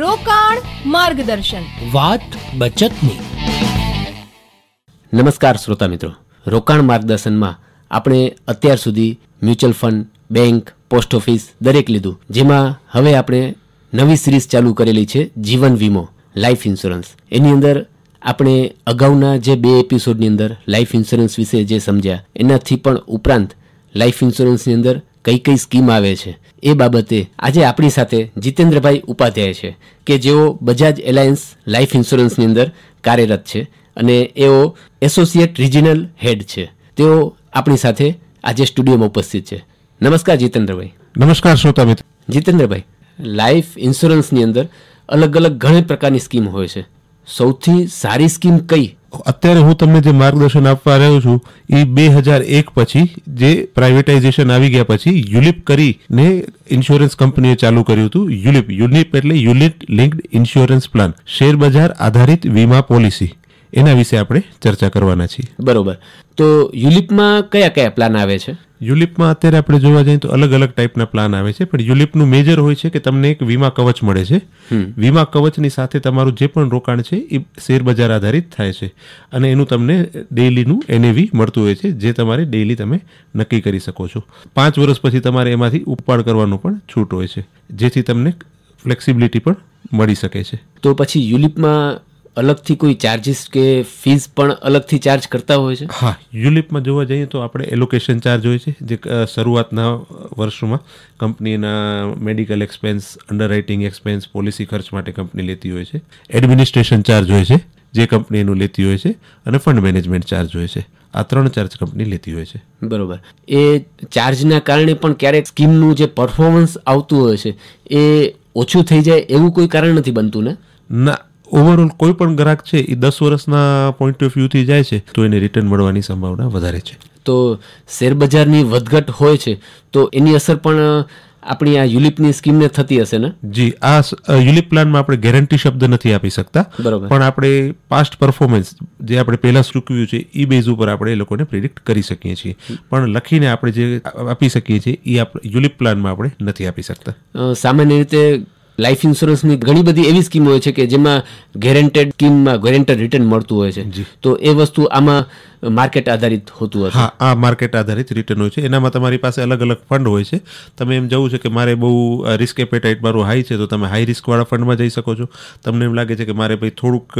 રોકાણ માર્ગદર્શન વાત બચતની નમસ્કાર શ્રોતા મિત્રો રોકાણ માર્ગદર્શનમાં આપણે અત્યાર સુધી mutual fund bank post office દરેક લીધું જેમાં હવે આપણે નવી સિરીઝ ચાલુ કરેલી છે જીવન વીમો લાઈફ ઇન્સ્યોરન્સ એની અંદર આપણે અગાઉના જે બે એપિસોડની અંદર લાઈફ ઇન્સ્યોરન્સ વિશે જે સમજ્યા એનાથી પણ ઉપરાંત લાઈફ ઇન્સ્યોરન્સની અંદર કઈ કઈ સ્કીમ આવે છે એ બાબતે આજે આપણી સાથે જીતેન્દ્રભાઈ ઉપાધ્યાય છે કે જેઓ બજાજ એલાયન્સ લાઈફ ઇન્સ્યોરન્સની અંદર કાર્યરત છે અને એઓ એસોસિએટ રિજિનલ હેડ છે તેઓ આપણી સાથે આજે સ્ટુડિયોમાં ઉપસ્થિત છે નમસ્કાર જીતેન્દ્રભાઈ નમસ્કાર શ્રોતા મિત્ર જીતેન્દ્રભાઈ લાઈફ ઇન્સ્યોરન્સની અંદર અલગ અલગ ઘણી પ્રકારની સ્કીમ હોય છે સૌથી સારી સ્કીમ કઈ અત્યારે હું તમને જે માર્ગદર્શન આપવા રહ્યો છું એ બે હજાર એક પછી જે પ્રાઇવેટાઇઝેશન આવી ગયા પછી યુલિપ કરીને ઇન્સ્યોરન્સ કંપનીએ ચાલુ કર્યું હતું યુલિપ યુનિપ એટલે unit linked insurance plan share બજાર આધારિત વીમા પોલિસી એના વિશે આપણે ચર્ચા કરવાના છીએ બરોબર તો યુલિપમાં કયા કયા પ્લાન આવે છે યુલિપમાં અત્યારે આપણે જોવા જઈએ તો અલગ અલગ ટાઈપના પ્લાન આવે છે પણ યુલિપનું મેજર હોય છે કે તમને એક વીમા કવચ મળે છે વીમા કવચની સાથે તમારું જે પણ રોકાણ છે એ શેર બજાર આધારિત થાય છે અને એનું તમને ડેઇલીનું એનએવી મળતું હોય છે જે તમારે ડેઇલી તમે નક્કી કરી શકો છો પાંચ વર્ષ પછી તમારે એમાંથી ઉપાડ કરવાનું પણ છૂટ હોય છે જેથી તમને ફ્લેક્સિબિલિટી પણ મળી શકે છે તો પછી યુલિપમાં અલગથી કોઈ ચાર્જિસ કે ફીસ પણ અલગથી ચાર્જ કરતા હોય છે હા યુલિપમાં જોવા જઈએ તો આપણે એલોકેશન ચાર્જ હોય છે જે શરૂઆતના વર્ષોમાં કંપનીના medical expense underwriting expense policy ખર્ચ માટે કંપની લેતી હોય છે એડમિનિસ્ટ્રેશન ચાર્જ હોય છે જે કંપની એનું લેતી હોય છે અને ફંડ મેનેજમેન્ટ ચાર્જ હોય છે આ ત્રણ ચાર્જ કંપની લેતી હોય છે બરોબર એ ચાર્જના કારણે પણ ક્યારેક સ્કીમનું જે પરફોર્મન્સ આવતું હોય છે એ ઓછું થઈ જાય એવું કોઈ કારણ નથી બનતું ને ના ઓવરઓલ કોઈ પણ ગ્રાહક છે એ દસ વર્ષના પોઈન્ટ ઓફ વ્યૂથી જાય છે તો એને રિટર્ન મળવાની સંભાવના વધારે છે તો શેર બજારની વધઘટ હોય છે તો એની અસર પણ આપણી આ યુલિપની સ્કીમને થતી હશે ને જી આ યુલિપ પ્લાનમાં આપણે ગેરંટી શબ્દ નથી આપી શકતા બરાબર પણ આપણે પાસ્ટ પરફોર્મન્સ જે આપણે પહેલાં ચૂકવ્યું છે એ બેઝ ઉપર આપણે એ લોકોને પ્રિડિક્ટ કરી શકીએ છીએ પણ લખીને આપણે જે આપી શકીએ છીએ એ આપણે યુલિપ પ્લાનમાં આપણે નથી આપી શકતા સામાન્ય રીતે લાઈફ ઇન્સ્યોરન્સની ઘણી બધી એવી સ્કીમ હોય છે કે જેમાં ગેરેન્ટેડ સ્કીમમાં ગેરેન્ટેડ રિટર્ન મળતું હોય છે તો એ વસ્તુ આમાં માર્કેટ આધારિત હોતું હોય હા આ માર્કેટ આધારિત રિટર્ન હોય છે એનામાં તમારી પાસે અલગ અલગ ફંડ હોય છે તમે એમ જવું છે કે મારે બહુ રિસ્ક એપેટાઇટ મારું હાઈ છે તો તમે હાઈ રિસ્કવાળા ફંડમાં જઈ શકો છો તમને એમ લાગે છે કે મારે ભાઈ થોડુંક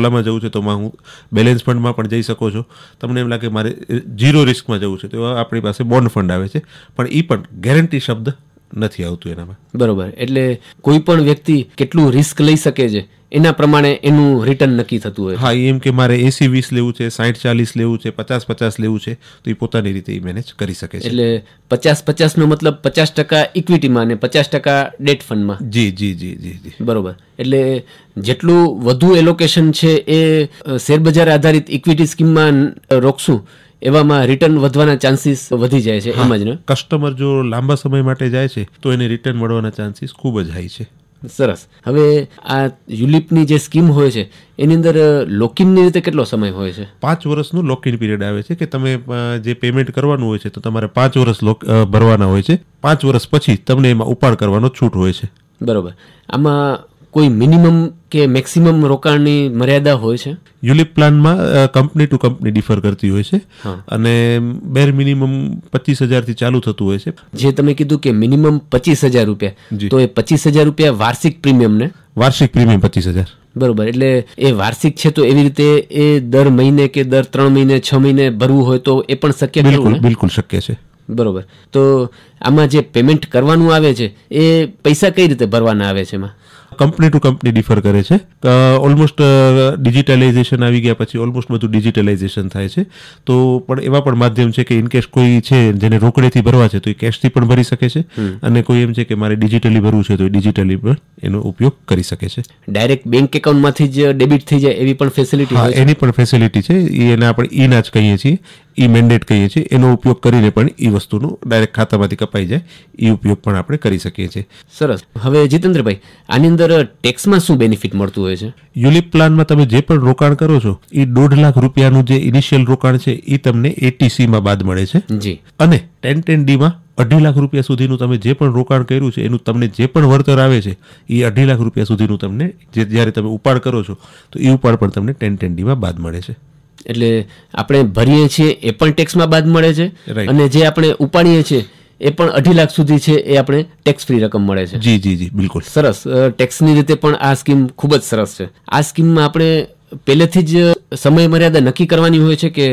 ઓલામાં જવું છે તો હું બેલેન્સ ફંડમાં પણ જઈ શકો છો તમને એમ લાગે મારે ઝીરો રિસ્કમાં જવું છે તો આપણી પાસે બોન્ડ ફંડ આવે છે પણ એ પણ ગેરંટી શબ્દ નથી આવતું એનામાં બરોબર એટલે કોઈ પણ વ્યક્તિ કેટલું રિસ્ક લઈ શકે છે એના પ્રમાણે એનું રિટર્ન નક્કી થતું હોય હા એમ કે મારે એસી વીસ લેવું છે સાઠ ચાલીસ લેવું છે પચાસ પચાસ લેવું છે તો એ પોતાની રીતે એ મેનેજ કરી શકે છે એટલે પચાસ પચાસનો મતલબ પચાસ ટકા ઇક્વિટીમાં અને પચાસ ટકા ડેટ ફંડમાં જી જી જી જી જી બરોબર એટલે જેટલું વધુ એલોકેશન છે એ શેરબજાર આધારિત ઇક્વિટી સ્કીમમાં રોકશું એવામાં રિટર્ન વધવાના ચાન્સીસ વધી જાય છે એમ જ ને કસ્ટમર જો લાંબા સમય માટે જાય છે તો એને રિટર્ન મળવાના ચાન્સીસ ખૂબ જ હાઈ છે સરસ હવે આ યુલિપની જે સ્કીમ હોય છે એની અંદર લોકિનની રીતે કેટલો સમય હોય છે પાંચ વર્ષનું લોકિન પીરિયડ આવે છે કે તમે જે પેમેન્ટ કરવાનું હોય છે તો તમારે પાંચ વર્ષ ભરવાના હોય છે પાંચ વર્ષ પછી તમને એમાં ઉપાડ કરવાનો છૂટ હોય છે બરોબર આમાં કોઈ મિનિમમ કે મેક્સિમમ રોકાણની મર્યાદા હોય છે યુલિપ પ્લાનમાં કંપની ટુ કંપની ડિફર કરતી હોય છે અને બેર મિનિમમ પચીસ હજારથી ચાલુ થતું હોય છે જે તમે કીધું કે મિનિમમ પચીસ હજાર રૂપિયા તો એ પચીસ હજાર રૂપિયા વાર્ષિક પ્રીમિયમને વાર્ષિક પ્રીમિયમ પચીસ હજાર બરોબર એટલે એ વાર્ષિક છે તો એવી રીતે એ દર મહિને કે દર ત્રણ મહિને છ મહિને ભરવું હોય તો એ પણ શક્ય બિલકુલ બિલકુલ શક્ય છે બરોબર તો આમાં જે પેમેન્ટ કરવાનું આવે છે એ પૈસા કઈ રીતે ભરવાના આવે છે એમાં કંપની ટુ કંપની ડિફર કરે છે ઓલમોસ્ટ ડિજિટલાઇઝેશન આવી ગયા પછી ઓલમોસ્ટ બધું ડિજિટલાઇઝેશન થાય છે તો પણ એવા પણ માધ્યમ છે કે ઇનકેસ કોઈ છે જેને રોકડેથી ભરવા છે તો એ કેશથી પણ ભરી શકે છે અને કોઈ એમ છે કે મારે ડિજિટલી ભરવું છે તો એ ડિજિટલી પણ એનો ઉપયોગ કરી શકે છે ડાયરેક્ટ બેંક એકાઉન્ટમાંથી જ ડેબિટ થઈ જાય એવી પણ ફેસિલિટી હા એની પણ ફેસિલિટી છે એને આપણે ઈના જ કહીએ છીએ ઈ મેન્ડેટ કહીએ છીએ એનો ઉપયોગ કરીને પણ એ વસ્તુનું ડાયરેક્ટ ખાતામાંથી કપાઈ જાય એ ઉપયોગ પણ આપણે કરી શકીએ છીએ સરસ હવે જીતેન્દ્રભાઈ આની અંદર ટેક્સમાં શું બેનિફિટ મળતું હોય છે યુલિપ પ્લાનમાં તમે જે પણ રોકાણ કરો છો એ દોઢ લાખ રૂપિયાનું જે ઇનિશિયલ રોકાણ છે એ તમને એટીસીમાં બાદ મળે છે જી અને ટેન ટેન ડીમાં અઢી લાખ રૂપિયા સુધીનું તમે જે પણ રોકાણ કર્યું છે એનું તમને જે પણ વળતર આવે છે એ અઢી લાખ રૂપિયા સુધીનું તમને જે જ્યારે તમે ઉપાડ કરો છો તો એ ઉપાડ પણ તમને ટેન ટેન ડીમાં બાદ મળે છે એટલે આપણે ભરીએ છીએ એ પણ ટેક્સમાં બાદ મળે છે અને જે આપણે ઉપાડીએ છીએ એ પણ અઢી લાખ સુધી છે એ આપણે ટેક્સ ફ્રી રકમ મળે છે જી જી જી બિલકુલ સરસ ટેક્સની રીતે પણ આ સ્કીમ ખૂબ જ સરસ છે આ સ્કીમમાં આપણે પહેલેથી જ સમય મર્યાદા નક્કી કરવાની હોય છે કે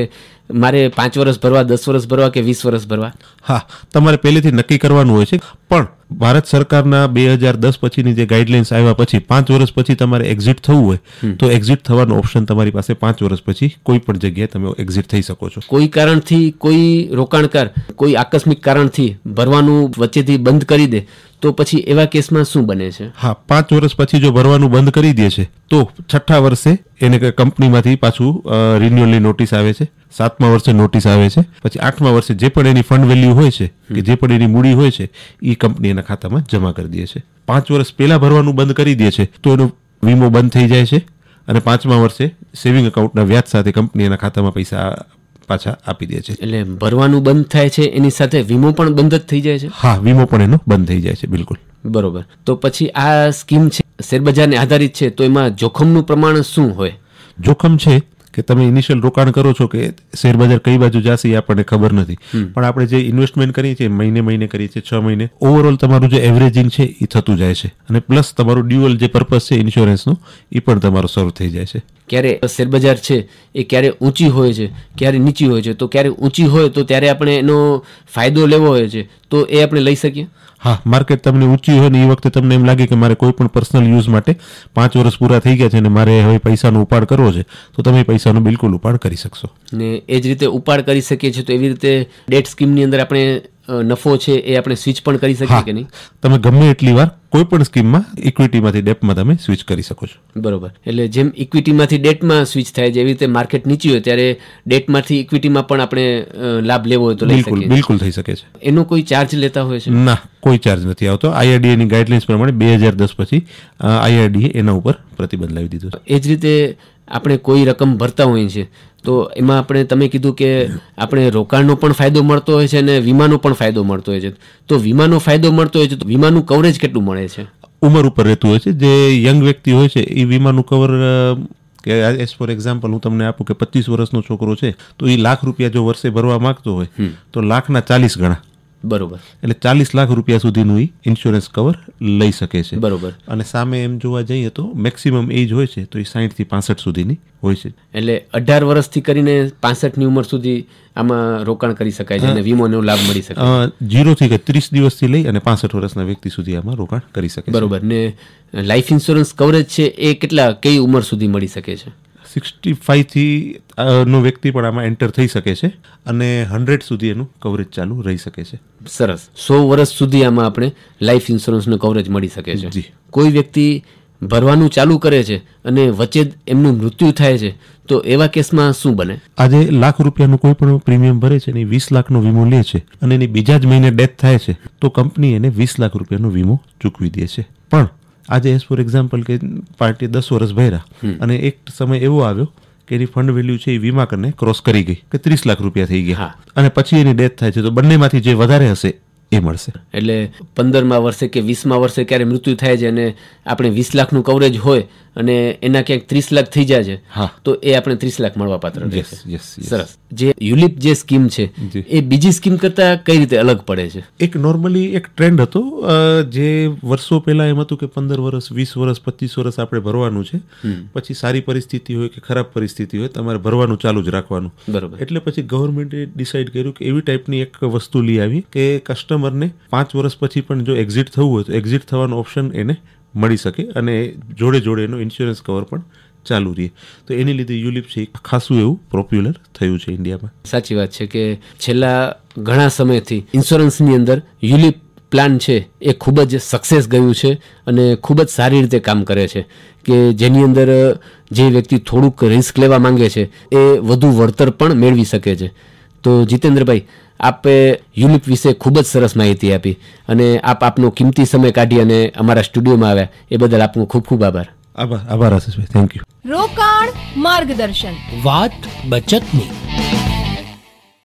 મારે પાંચ વર્ષ ભરવા દસ વર્ષ ભરવા કે વીસ વર્ષ ભરવા હા તમારે પહેલેથી નક્કી કરવાનું હોય છે પણ ભારત સરકારના બે હજાર દસ પછીની જે ગાઈડલાઇન્સ આવ્યા પછી પાંચ વર્ષ પછી તમારે એક્ઝિટ થવું હોય તો એક્ઝિટ થવાનો ઓપ્શન તમારી પાસે પાંચ વર્ષ પછી કોઈ પણ જગ્યાએ તમે એક્ઝિટ થઈ શકો છો કોઈ કારણથી કોઈ રોકાણકાર કોઈ આકસ્મિક કારણથી ભરવાનું વચ્ચેથી બંધ કરી દે તો પછી એવા કેસમાં શું બને છે હા પાંચ વર્ષ પછી જો ભરવાનું બંધ કરી દે છે તો છઠ્ઠા વર્ષે એને કંપનીમાંથી પાછું રિન્યુઅલની નોટિસ આવે છે સાતમા વર્ષે નોટિસ આવે છે પછી આઠમા વર્ષે જે પણ એની ફંડ વેલ્યુ હોય છે કે જે પણ એની મૂડી હોય છે એ કંપની એના ખાતામાં જમા કરી દે છે પાંચ વર્ષ પહેલાં ભરવાનું બંધ કરી દે છે તો એનો વીમો બંધ થઈ જાય છે અને પાંચમા વર્ષે સેવિંગ એકાઉન્ટના વ્યાજ સાથે કંપની એના ખાતામાં પૈસા પાછા આપી દે છે એટલે ભરવાનું બંધ થાય છે એની સાથે વીમો પણ બંધ જ થઈ જાય છે હા વીમો પણ એનો બંધ થઈ જાય છે બિલકુલ બરોબર તો પછી આ સ્કીમ છે શેરબજારને આધારિત છે તો એમાં જોખમનું પ્રમાણ શું હોય જોખમ છે કે તમે ઇનિશિયલ રોકાણ કરો છો કે શેરબજાર કઈ બાજુ જશે એ આપણને ખબર નથી પણ આપણે જે ઇન્વેસ્ટમેન્ટ કરીએ છીએ મહિને મહિને કરીએ છીએ છ મહિને ઓવરઓલ તમારું જે એવરેજિંગ છે એ થતું જાય છે અને પ્લસ તમારું ડ્યુઅલ જે પર્પઝ છે ઇન્સ્યોરન્સનું એ પણ તમારો સર્વ થઈ જાય છે ક્યારે શેરબજાર છે એ ક્યારે ઊંચી હોય છે ક્યારે નીચી હોય છે તો ક્યારે ઊંચી હોય તો ત્યારે આપણે એનો ફાયદો લેવો હોય છે તો એ આપણે લઈ શકીએ હા માર્કેટ તમને ઊંચી હોય ને એ વખતે તમને એમ લાગે કે મારે કોઈ પણ પર્સનલ યુઝ માટે પાંચ વર્ષ પૂરા થઈ ગયા છે અને મારે હવે પૈસાનો ઉપાડ કરવો છે તો તમે પૈસાનો બિલકુલ ઉપાડ કરી શકશો ને એ જ રીતે ઉપાડ કરી શકીએ છીએ તો એવી રીતે ડેટ સ્કીમની અંદર આપણે નફો છે એ આપણે સ્વિચ પણ કરી શકીએ કે નહીં તમે ગમે એટલી વાર કોઈ પણ સ્કીમમાં ઇક્વિટીમાંથી ડેપમાં તમે સ્વિચ કરી શકો છો બરોબર એટલે જેમ ઇક્વિટીમાંથી ડેટમાં સ્વિચ થાય છે એવી રીતે માર્કેટ નીચી હોય ત્યારે ડેટમાંથી ઇક્વિટીમાં પણ આપણે લાભ લેવો હોય તો બિલકુલ બિલકુલ થઈ શકે છે એનો કોઈ ચાર્જ લેતા હોય છે ના કોઈ ચાર્જ નથી આવતો આઈઆરડીએની ગાઈડલાઇન્સ પ્રમાણે બે હજાર દસ પછી આઈઆરડીએ એના ઉપર પ્રતિબંધ લાવી દીધો એ જ રીતે આપણે કોઈ રકમ ભરતા હોઈએ છીએ તો એમાં આપણે તમે કીધું કે આપણે રોકાણનો પણ ફાયદો મળતો હોય છે અને વીમાનો પણ ફાયદો મળતો હોય છે તો વીમાનો ફાયદો મળતો હોય છે તો વીમાનું કવરેજ કેટલું મળે છે ઉંમર ઉપર રહેતું હોય છે જે યંગ વ્યક્તિ હોય છે એ વીમાનું કવર કે એઝ ફોર એક્ઝામ્પલ હું તમને આપું કે પચીસ વર્ષનો છોકરો છે તો એ લાખ રૂપિયા જો વર્ષે ભરવા માંગતો હોય તો લાખના ચાલીસ ગણા બરોબર એટલે ચાલીસ લાખ રૂપિયા સુધીનું એ ઇન્સ્યોરન્સ કવર લઈ શકે છે બરોબર અને સામે એમ જોવા જઈએ તો મેક્સિમમ એજ હોય છે તો એ સાહીઠથી પાસઠ સુધીની હોય છે એટલે અઢાર વર્ષથી કરીને પાસઠની ઉંમર સુધી આમાં રોકાણ કરી શકાય છે અને વીમોનો લાભ મળી શકે જીરો કે ત્રીસ દિવસથી લઈ અને પાસઠ વર્ષના વ્યક્તિ સુધી આમાં રોકાણ કરી શકે બરોબર ને લાઈફ ઇન્સ્યોરન્સ કવરેજ છે એ કેટલા કઈ ઉંમર સુધી મળી શકે છે સિક્સટી ફાઇવથી નો વ્યક્તિ પણ આમાં એન્ટર થઈ શકે છે અને હંડ્રેડ સુધી એનું કવરેજ ચાલુ રહી શકે છે સરસ સો વર્ષ સુધી આમાં આપણે લાઈફ ઇન્સ્યોરન્સનું કવરેજ મળી શકે છે જી કોઈ વ્યક્તિ ભરવાનું ચાલુ કરે છે અને વચ્ચે એમનું મૃત્યુ થાય છે તો એવા કેસમાં શું બને આજે લાખ રૂપિયાનું કોઈ પણ પ્રીમિયમ ભરે છે અને વીસ લાખનો વીમો લે છે અને એની બીજા જ મહિને ડેથ થાય છે તો કંપની એને વીસ લાખ રૂપિયાનો વીમો ચૂકવી દે છે પણ આજે એઝ ફોર એક્ઝામ્પલ કે પાર્ટી દસ વર્ષ ભર્યા અને એક સમય એવો આવ્યો કે એની ફંડ વેલ્યુ છે એ વીમા કરીને ક્રોસ કરી ગઈ કે ત્રીસ લાખ રૂપિયા થઈ ગયા અને પછી એની ડેથ થાય છે તો બંનેમાંથી જે વધારે હશે એ મળશે એટલે પંદરમા વર્ષે કે વીસમા વર્ષે ક્યારે મૃત્યુ થાય છે અને આપણે વીસ લાખનું કવરેજ હોય અને એના ક્યાંક ત્રીસ લાખ થઈ જાય છે તો એ આપણે ત્રીસ લાખ મળવા પાત્ર સરસ જે યુલિપ જે સ્કીમ છે એ બીજી સ્કીમ કરતાં કઈ રીતે અલગ પડે છે એક નોર્મલી એક ટ્રેન્ડ હતો જે વર્ષો પહેલાં એમ હતું કે પંદર વર્ષ વીસ વર્ષ પચીસ વર્ષ આપણે ભરવાનું છે પછી સારી પરિસ્થિતિ હોય કે ખરાબ પરિસ્થિતિ હોય તમારે ભરવાનું ચાલુ જ રાખવાનું બરાબર એટલે પછી ગવર્મેન્ટે ડિસાઇડ કર્યું કે એવી ટાઈપની એક વસ્તુ લઈ આવી કે કસ્ટમરને પાંચ વર્ષ પછી પણ જો એક્ઝિટ થવું હોય તો એક્ઝિટ થવાનો ઓપ્શન એને મળી શકે અને જોડે જોડે એનો ઇન્સ્યોરન્સ કવર પણ ચાલુ રહીએ તો એની લીધે યુલિપ છે ખાસું એવું પોપ્યુલર થયું છે ઇન્ડિયામાં સાચી વાત છે કે છેલ્લા ઘણા સમયથી ઇન્સ્યોરન્સની અંદર યુલિપ પ્લાન છે એ ખૂબ જ સક્સેસ ગયું છે અને ખૂબ જ સારી રીતે કામ કરે છે કે જેની અંદર જે વ્યક્તિ થોડુંક રિસ્ક લેવા માંગે છે એ વધુ વળતર પણ મેળવી શકે છે તો જીતેન્દ્રભાઈ આપે યુનિપ વિશે ખૂબ જ સરસ માહિતી આપી અને આપ આપનો કિંમતી સમય કાઢી અને અમારા સ્ટુડિયોમાં આવ્યા એ બદલ આપનો ખૂબ ખૂબ આભાર આભાર આભાર આશીષભાઈ થેન્ક યુ રોકાણ માર્ગદર્શન વાત બચતની